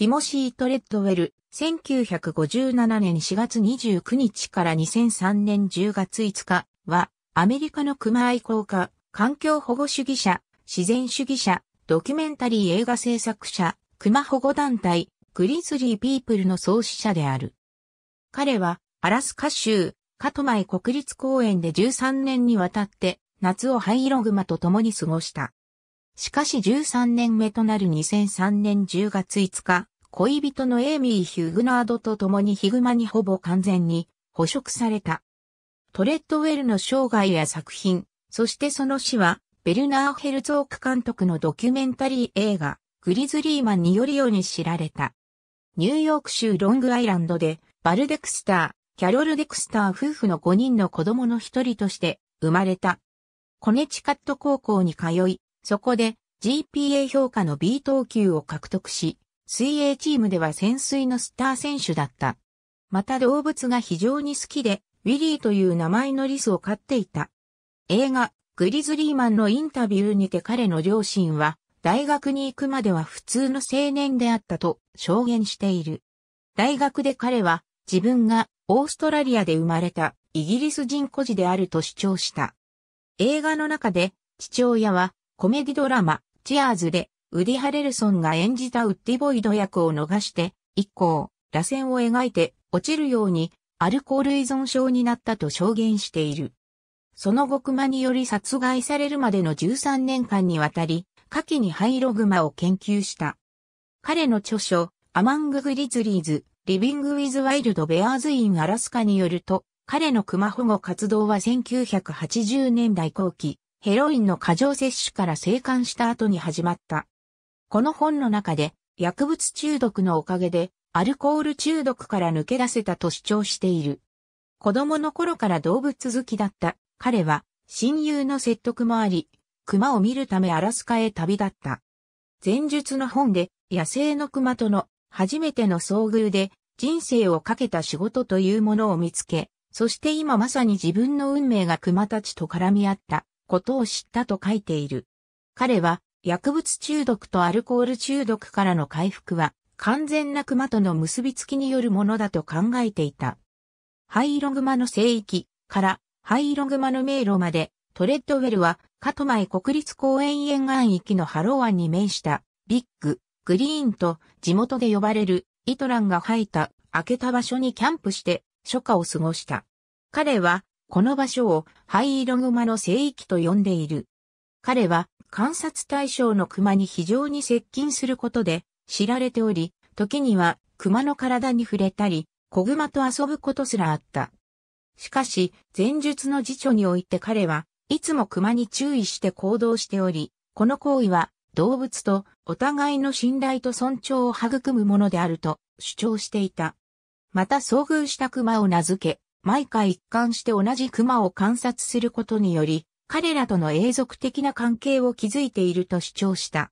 ティモシー・トレッドウェル、1957年4月29日から2003年10月5日は、アメリカの熊愛好家、環境保護主義者、自然主義者、ドキュメンタリー映画制作者、熊保護団体、グリズリー・ピープルの創始者である。彼は、アラスカ州、カトマイ国立公園で13年にわたって、夏をハ色イログマと共に過ごした。しかし13年目となる2003年10月5日、恋人のエイミー・ヒューグナードと共にヒグマにほぼ完全に捕食された。トレッドウェルの生涯や作品、そしてその死は、ベルナー・ヘルツォーク監督のドキュメンタリー映画、グリズリーマンによりように知られた。ニューヨーク州ロングアイランドで、バル・デクスター、キャロル・デクスター夫婦の5人の子供の一人として生まれた。コネチカット高校に通い、そこで GPA 評価の B 等級を獲得し、水泳チームでは潜水のスター選手だった。また動物が非常に好きで、ウィリーという名前のリスを飼っていた。映画、グリズリーマンのインタビューにて彼の両親は、大学に行くまでは普通の青年であったと証言している。大学で彼は自分がオーストラリアで生まれたイギリス人孤児であると主張した。映画の中で父親はコメディドラマ、チアーズで、ウディ・ハレルソンが演じたウッディ・ボイド役を逃して、以降、螺旋を描いて、落ちるように、アルコール依存症になったと証言している。その後熊により殺害されるまでの13年間にわたり、下記にハイログマを研究した。彼の著書、アマング・グリズリーズ、リビング・ウィズ・ワイルド・ベアーズ・イン・アラスカによると、彼の熊保護活動は1980年代後期、ヘロインの過剰摂取から生還した後に始まった。この本の中で、薬物中毒のおかげで、アルコール中毒から抜け出せたと主張している。子供の頃から動物好きだった彼は、親友の説得もあり、熊を見るためアラスカへ旅立った。前述の本で、野生の熊との初めての遭遇で、人生をかけた仕事というものを見つけ、そして今まさに自分の運命が熊たちと絡み合ったことを知ったと書いている。彼は薬物中毒とアルコール中毒からの回復は完全な熊との結びつきによるものだと考えていた。灰色熊の聖域から灰色熊の迷路までトレッドウェルはカトマイ国立公園沿岸域のハロー湾に面したビッグ、グリーンと地元で呼ばれるイトランが生えた開けた場所にキャンプして初夏を過ごした。彼はこの場所を灰色熊の聖域と呼んでいる。彼は観察対象の熊に非常に接近することで知られており、時には熊の体に触れたり、子熊と遊ぶことすらあった。しかし、前述の辞書において彼はいつも熊に注意して行動しており、この行為は動物とお互いの信頼と尊重を育むものであると主張していた。また遭遇した熊を名付け、毎回一貫して同じ熊を観察することにより、彼らとの永続的な関係を築いていると主張した。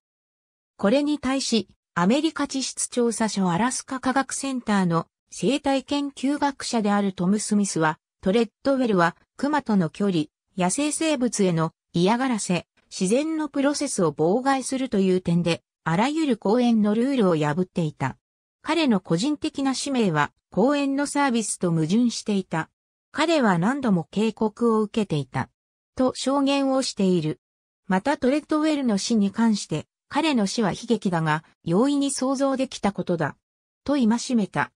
これに対し、アメリカ地質調査所アラスカ科学センターの生態研究学者であるトム・スミスは、トレッドウェルは熊との距離、野生生物への嫌がらせ、自然のプロセスを妨害するという点で、あらゆる公園のルールを破っていた。彼の個人的な使命は公園のサービスと矛盾していた。彼は何度も警告を受けていた。と証言をしている。またトレッドウェルの死に関して、彼の死は悲劇だが、容易に想像できたことだ。と今しめた。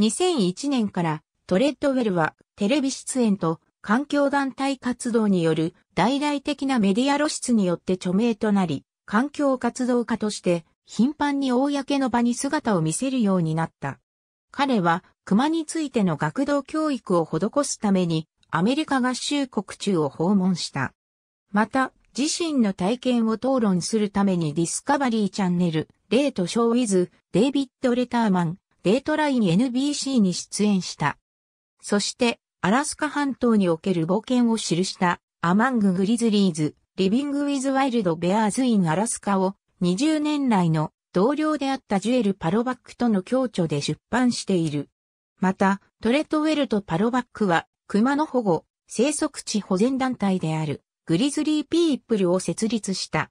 2001年からトレッドウェルはテレビ出演と環境団体活動による大々的なメディア露出によって著名となり、環境活動家として頻繁に公の場に姿を見せるようになった。彼は熊についての学童教育を施すためにアメリカ合衆国中を訪問した。また、自身の体験を討論するためにディスカバリーチャンネル、レートショーウィズ、デイビッド・レターマン、デートライン NBC に出演した。そして、アラスカ半島における冒険を記した、アマング・グリズリーズ、リビング・ウィズ・ワイルド・ベアーズ・イン・アラスカを20年来の同僚であったジュエル・パロバックとの共著で出版している。また、トレットウェルとパロバックは、熊の保護、生息地保全団体である、グリズリー・ピープルを設立した。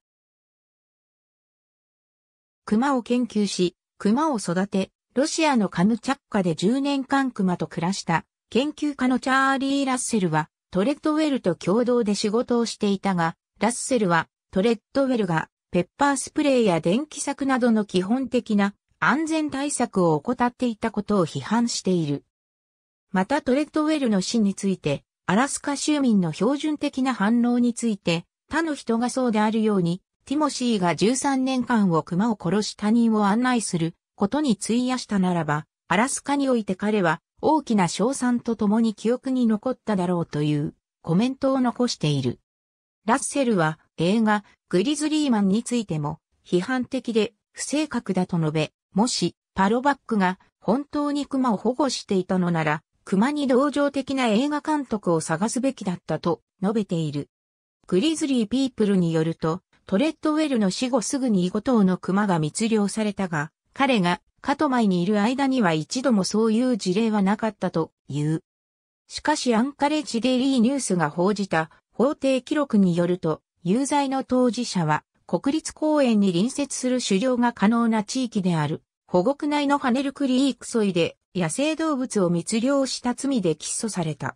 熊を研究し、熊を育て、ロシアのカムチャッカで10年間熊と暮らした研究家のチャーリー・ラッセルはトレッドウェルと共同で仕事をしていたが、ラッセルはトレッドウェルがペッパースプレーや電気柵などの基本的な安全対策を怠っていたことを批判している。またトレッドウェルの死について、アラスカ州民の標準的な反応について、他の人がそうであるように、ティモシーが13年間を熊を殺し他人を案内することに費やしたならば、アラスカにおいて彼は大きな賞賛と共に記憶に残っただろうというコメントを残している。ラッセルは映画グリズリーマンについても批判的で不正確だと述べ、もしパロバックが本当に熊を保護していたのなら、熊に同情的な映画監督を探すべきだったと述べている。グリズリー・ピープルによると、トレッドウェルの死後すぐに5頭の熊が密漁されたが、彼がカトマイにいる間には一度もそういう事例はなかったという。しかしアンカレッジデイリーニュースが報じた法廷記録によると、有罪の当事者は、国立公園に隣接する狩猟が可能な地域である、保護区内のハネルクリーク沿いで、野生動物を密漁した罪で起訴された。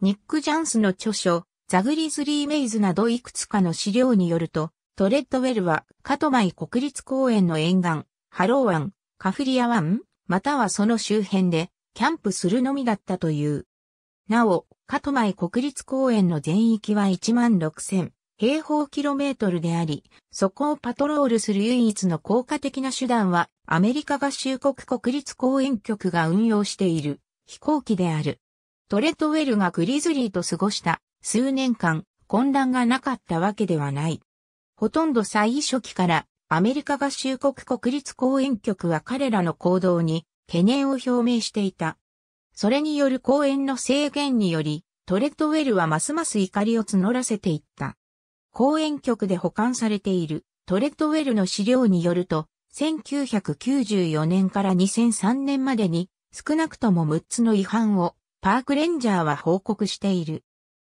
ニック・ジャンスの著書、ザ・グリズリー・メイズなどいくつかの資料によると、トレッドウェルは、カトマイ国立公園の沿岸、ハロー湾、カフリア湾、またはその周辺で、キャンプするのみだったという。なお、カトマイ国立公園の全域は1万6000平方キロメートルであり、そこをパトロールする唯一の効果的な手段は、アメリカ合衆国国立公園局が運用している飛行機である。トレッドウェルがグリズリーと過ごした数年間、混乱がなかったわけではない。ほとんど最初期からアメリカ合衆国国立公園局は彼らの行動に懸念を表明していた。それによる公園の制限により、トレッドウェルはますます怒りを募らせていった。公園局で保管されているトレッドウェルの資料によると、1994年から2003年までに少なくとも6つの違反をパークレンジャーは報告している。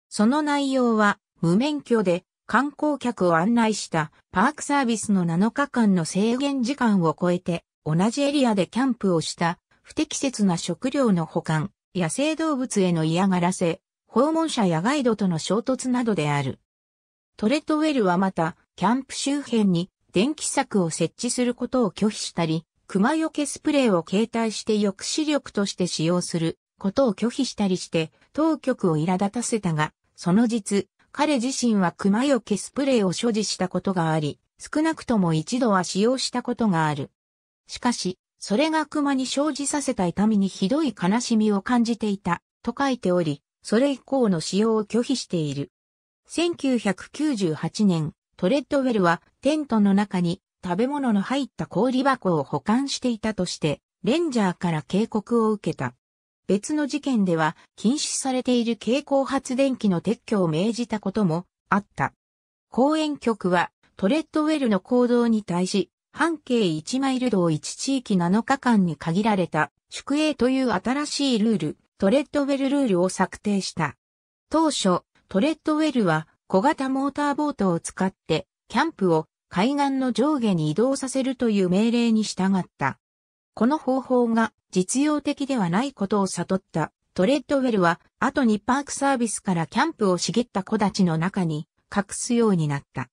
その内容は無免許で観光客を案内したパークサービスの7日間の制限時間を超えて同じエリアでキャンプをした不適切な食料の保管、野生動物への嫌がらせ、訪問者やガイドとの衝突などである。トレッドウェルはまた、キャンプ周辺に電気柵を設置することを拒否したり、熊よけスプレーを携帯して抑止力として使用することを拒否したりして、当局を苛立たせたが、その実、彼自身は熊よけスプレーを所持したことがあり、少なくとも一度は使用したことがある。しかし、それが熊に生じさせた痛みにひどい悲しみを感じていた、と書いており、それ以降の使用を拒否している。1998年、トレッドウェルはテントの中に食べ物の入った氷箱を保管していたとして、レンジャーから警告を受けた。別の事件では禁止されている蛍光発電機の撤去を命じたこともあった。公園局はトレッドウェルの行動に対し、半径1マイル道1地域7日間に限られた宿営という新しいルール、トレッドウェルルールを策定した。当初、トレッドウェルは小型モーターボートを使ってキャンプを海岸の上下に移動させるという命令に従った。この方法が実用的ではないことを悟ったトレッドウェルは後にパークサービスからキャンプを茂った子たちの中に隠すようになった。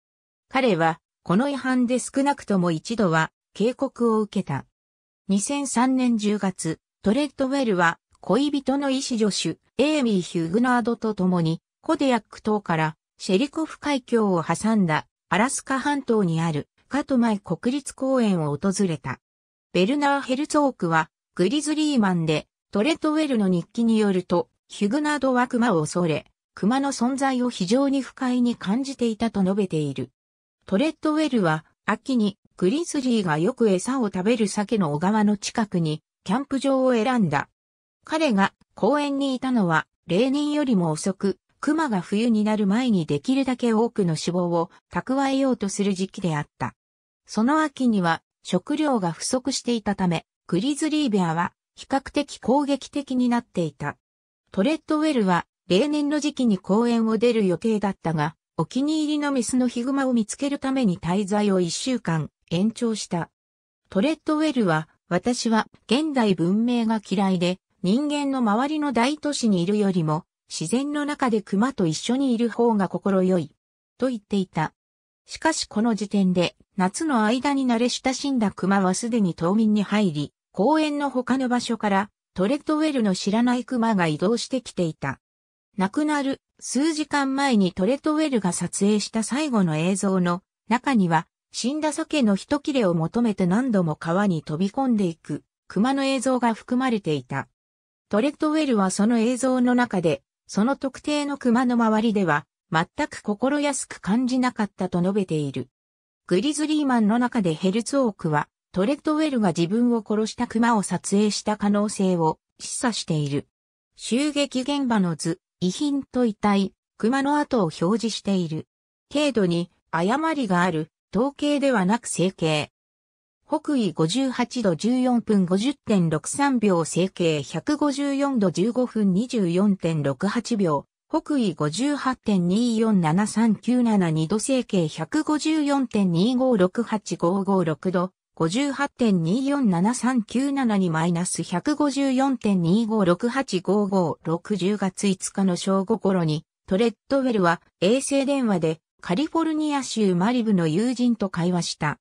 彼はこの違反で少なくとも一度は警告を受けた。2003年10月、トレッドウェルは恋人の医師助手エイミー・ヒューグナードと共にコデヤック島からシェリコフ海峡を挟んだアラスカ半島にあるカトマイ国立公園を訪れた。ベルナー・ヘルツォークはグリズリーマンでトレッドウェルの日記によるとヒュグナードは熊を恐れ、熊の存在を非常に不快に感じていたと述べている。トレッドウェルは秋にグリズリーがよく餌を食べる鮭の小川の近くにキャンプ場を選んだ。彼が公園にいたのは例年よりも遅く熊が冬になる前にできるだけ多くの脂肪を蓄えようとする時期であった。その秋には食料が不足していたため、グリズリーベアは比較的攻撃的になっていた。トレッドウェルは例年の時期に公園を出る予定だったが、お気に入りのメスのヒグマを見つけるために滞在を1週間延長した。トレッドウェルは、私は現代文明が嫌いで、人間の周りの大都市にいるよりも、自然の中で熊と一緒にいる方が心よい。と言っていた。しかしこの時点で、夏の間に慣れ親しんだ熊はすでに冬眠に入り、公園の他の場所から、トレッドウェルの知らない熊が移動してきていた。亡くなる数時間前にトレッドウェルが撮影した最後の映像の中には、死んだ鮭の一切れを求めて何度も川に飛び込んでいく熊の映像が含まれていた。トレッドウェルはその映像の中でその特定の熊の周りでは、全く心安く感じなかったと述べている。グリズリーマンの中でヘルツオークは、トレッドウェルが自分を殺した熊を撮影した可能性を示唆している。襲撃現場の図、遺品と遺体、熊の跡を表示している。軽度に誤りがある、統計ではなく整形。北緯58度14分50.63秒整形154度15分24.68秒、北緯58.24739792度整形154.2568556度、58.247397にマイナス154.256855610月5日の正午頃に、トレッドウェルは衛星電話でカリフォルニア州マリブの友人と会話した。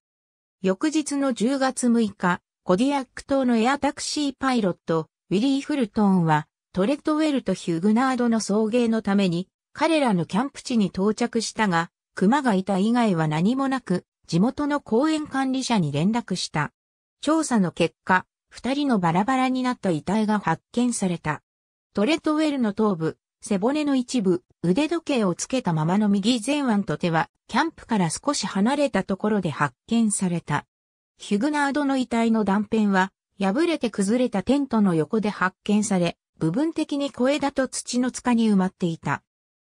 翌日の10月6日、コディアック島のエアタクシーパイロット、ウィリー・フルトンは、トレッドウェルとヒュグナードの送迎のために、彼らのキャンプ地に到着したが、熊がいた以外は何もなく、地元の公園管理者に連絡した。調査の結果、二人のバラバラになった遺体が発見された。トレッドウェルの頭部、背骨の一部、腕時計をつけたままの右前腕と手は、キャンプから少し離れたところで発見された。ヒュグナードの遺体の断片は、破れて崩れたテントの横で発見され、部分的に小枝と土の塚に埋まっていた。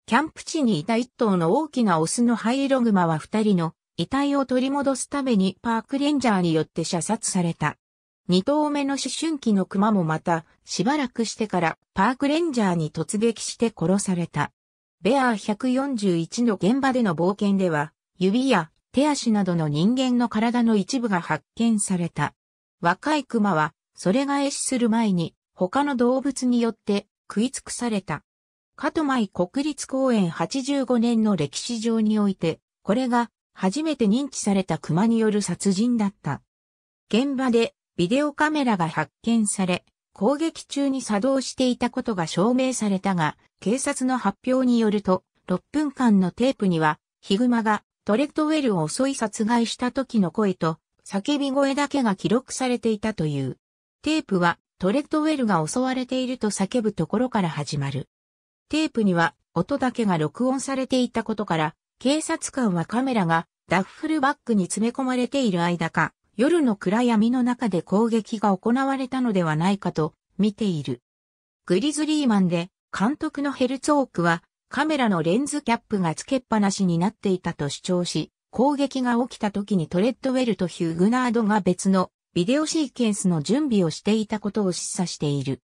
キャンプ地にいた一頭の大きなオスのハイログマは二人の遺体を取り戻すためにパークレンジャーによって射殺された。二頭目の思春期の熊もまた、しばらくしてからパークレンジャーに突撃して殺された。ベアー141の現場での冒険では、指や手足などの人間の体の一部が発見された。若い熊は、それが壊死する前に、他の動物によって食い尽くされた。カトマイ国立公園85年の歴史上において、これが初めて認知された熊による殺人だった。現場でビデオカメラが発見され、攻撃中に作動していたことが証明されたが、警察の発表によると、6分間のテープには、ヒグマがトレッドウェルを襲い殺害した時の声と、叫び声だけが記録されていたという。テープは、トレッドウェルが襲われていると叫ぶところから始まる。テープには、音だけが録音されていたことから、警察官はカメラがダッフルバッグに詰め込まれている間か、夜の暗闇の中で攻撃が行われたのではないかと見ている。グリズリーマンで監督のヘルツォークはカメラのレンズキャップがつけっぱなしになっていたと主張し、攻撃が起きた時にトレッドウェルとヒューグナードが別のビデオシーケンスの準備をしていたことを示唆している。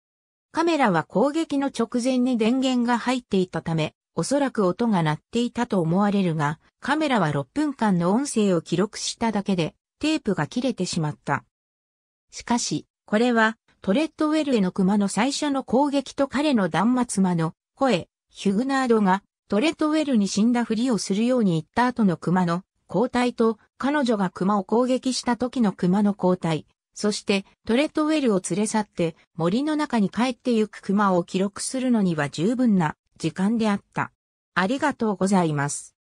カメラは攻撃の直前に電源が入っていたため、おそらく音が鳴っていたと思われるが、カメラは6分間の音声を記録しただけで、テープが切れてしまった。しかし、これは、トレッドウェルへの熊の最初の攻撃と彼の断末魔の声、ヒュグナードがトレッドウェルに死んだふりをするように言った後の熊の交代と彼女が熊を攻撃した時の熊の交代、そしてトレッドウェルを連れ去って森の中に帰ってゆく熊を記録するのには十分な時間であった。ありがとうございます。